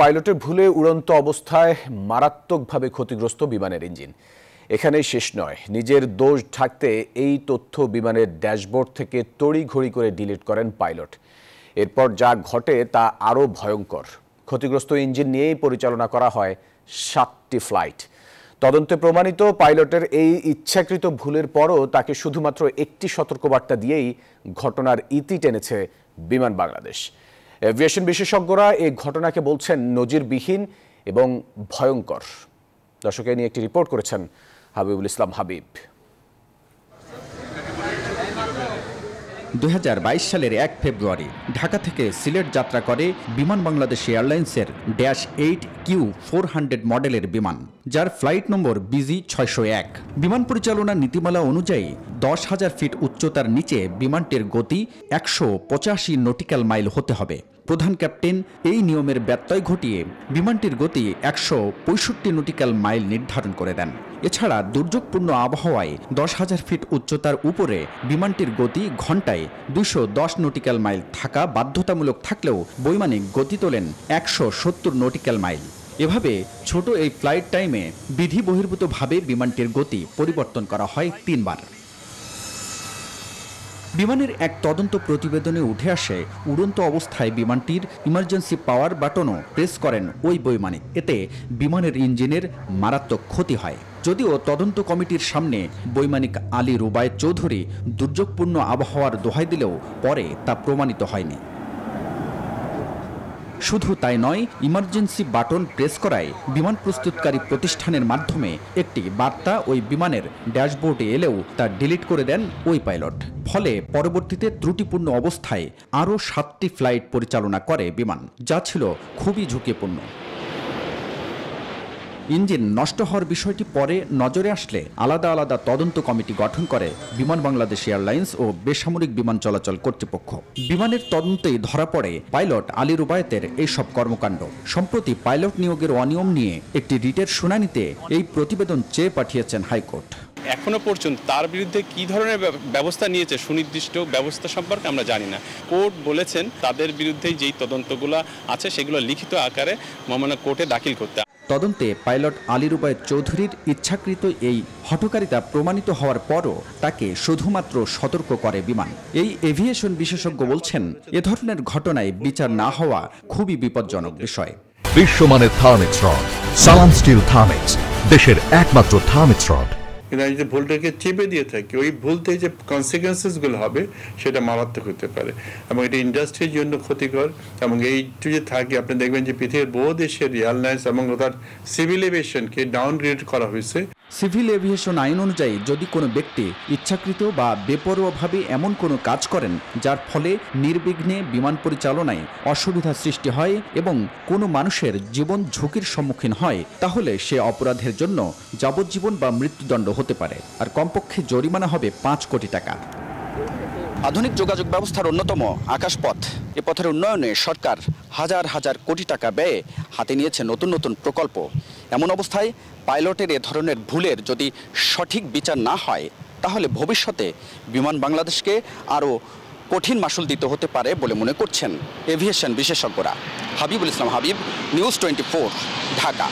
পাইলটের ভুলে উড়ন্ত অবস্থায় মারাত্মকভাবে ক্ষতিগ্রস্ত বিমানের ইঞ্জিন এখানেই শেষ নয় নিজের দোষ ঢাকতে এই তথ্য বিমানের ড্যাশবোর্ড থেকে তড়িঘড়ি করে ডিলিট করেন পাইলট এরপর যা ঘটে তা আরও ভয়ঙ্কর ক্ষতিগ্রস্ত ইঞ্জিন নিয়েই পরিচালনা করা হয় সাতটি ফ্লাইট তদন্তে প্রমাণিত পাইলটের এই ইচ্ছাকৃত ভুলের পরও তাকে শুধুমাত্র একটি সতর্কবার্তা দিয়েই ঘটনার ইতি টেনেছে বিমান বাংলাদেশ এভিয়েশন বিশেষজ্ঞরা এই ঘটনাকে বলছেন নজিরবিহীন এবং ভয়ঙ্কর দর্শক নিয়ে একটি রিপোর্ট করেছেন হাবিবুল ইসলাম হাবিব দুই সালের এক ফেব্রুয়ারি ঢাকা থেকে সিলেট যাত্রা করে বিমান বাংলাদেশ এয়ারলাইন্সের dash eight Q four hundred মডেলের বিমান যার ফ্লাইট নম্বর বিজি ছয়শো এক বিমান পরিচালনা নীতিমালা অনুযায়ী দশ হাজার ফিট উচ্চতার নিচে বিমানটির গতি একশো পঁচাশি নটিক্যাল মাইল হতে হবে প্রধান ক্যাপ্টেন এই নিয়মের ব্যত্যয় ঘটিয়ে বিমানটির গতি একশো পঁয়ষট্টি নটিক্যাল মাইল নির্ধারণ করে দেন এছাড়া দুর্যোগপূর্ণ আবহাওয়ায় দশ হাজার ফিট উচ্চতার উপরে বিমানটির গতি ঘন্টায় দুশো দশ নটিক্যাল মাইল থাকা বাধ্যতামূলক থাকলেও বৈমানিক গতি তোলেন একশো সত্তর নটিক্যাল মাইল এভাবে ছোট এই ফ্লাইট টাইমে বিধি বহির্ভূতভাবে বিমানটির গতি পরিবর্তন করা হয় তিনবার বিমানের এক তদন্ত প্রতিবেদনে উঠে আসে উড়ন্ত অবস্থায় বিমানটির ইমার্জেন্সি পাওয়ার বাটনও প্রেস করেন ওই বৈমানিক এতে বিমানের ইঞ্জিনের মারাত্মক ক্ষতি হয় যদিও তদন্ত কমিটির সামনে বৈমানিক আলী রুবায় চৌধুরী দুর্যোগপূর্ণ আবহাওয়ার দোহাই দিলেও পরে তা প্রমাণিত হয়নি শুধু তাই নয় ইমার্জেন্সি বাটন প্রেস করায় বিমান প্রস্তুতকারী প্রতিষ্ঠানের মাধ্যমে একটি বার্তা ওই বিমানের ড্যাশবোর্ডে এলেও তা ডিলিট করে দেন ওই পাইলট ফলে পরবর্তীতে ত্রুটিপূর্ণ অবস্থায় আরও সাতটি ফ্লাইট পরিচালনা করে বিমান যা ছিল খুবই ঝুঁকিপূর্ণ ইঞ্জিন নষ্ট হওয়ার বিষয়টি পরে নজরে আসলে আলাদা আলাদা তদন্ত কমিটি গঠন করে বিমান বাংলাদেশ এয়ারলাইন্স ও বেসামরিক বিমান চলাচল কর্তৃপক্ষ বিমানের তদন্তেই ধরা পড়ে পাইলট আলী রুবায়তের এইসব কর্মকাণ্ড সম্প্রতি পাইলট নিয়োগের অনিয়ম নিয়ে একটি রিটের শুনানিতে এই প্রতিবেদন চেয়ে পাঠিয়েছেন হাইকোর্ট এখনো পর্যন্ত তার বিরুদ্ধে কি ধরনের ব্যবস্থা নিয়েছে সুনির্দিষ্ট ব্যবস্থা সম্পর্কে আমরা জানি না কোর্ট বলেছেন তাদের বিরুদ্ধে যেই তদন্তগুলো আছে সেগুলো লিখিত আকারে মমানা কোর্টে দাখিল করতে তদন্তে পাইলট আলী চৌধুরীর ইচ্ছাকৃত এই হঠকারিতা প্রমাণিত হওয়ার পরও তাকে শুধুমাত্র সতর্ক করে বিমান এই এভিয়েশন বিশেষজ্ঞ বলছেন এ ধরনের ঘটনায় বিচার না হওয়া খুবই বিপজ্জনক বিষয় বিশ্বমানের Thermex rod Salam steel Thermex দেশের একমাত্র থার্মিক্স রড কিন্তু আমি যদি ভুলটাকে চেপে দিয়ে থাকি ওই ভুলতে যে কনসিকোয়েন্সেসগুলো হবে সেটা মারাত্মক হতে পারে এবং এটা ইন্ডাস্ট্রির জন্য ক্ষতিকর এবং এইটু যে থাকে আপনি দেখবেন যে পৃথিবীর বহু দেশের এয়ারলাইন্স এবং তার সিভিল ডাউনগ্রেড করা হয়েছে সিভিল এভিয়েশন আইন অনুযায়ী যদি কোনো ব্যক্তি ইচ্ছাকৃত বা বেপরোয়াভাবে এমন কোনো কাজ করেন যার ফলে নির্বিঘ্নে বিমান পরিচালনায় অসুবিধা সৃষ্টি হয় এবং কোনো মানুষের জীবন ঝুঁকির সম্মুখীন হয় তাহলে সে অপরাধের জন্য যাবজ্জীবন বা মৃত্যুদণ্ড হতে পারে আর কমপক্ষে জরিমানা হবে পাঁচ কোটি টাকা আধুনিক যোগাযোগ ব্যবস্থার অন্যতম আকাশপথ এ পথের উন্নয়নে সরকার হাজার হাজার কোটি টাকা ব্যয়ে হাতে নিয়েছে নতুন নতুন প্রকল্প এমন অবস্থায় পাইলটের এ ধরনের ভুলের যদি সঠিক বিচার না হয় তাহলে ভবিষ্যতে বিমান বাংলাদেশকে আরও কঠিন মাসুল দিতে হতে পারে বলে মনে করছেন এভিয়েশন বিশেষজ্ঞরা হাবিবুল ইসলাম হাবিব নিউজ টোয়েন্টি ঢাকা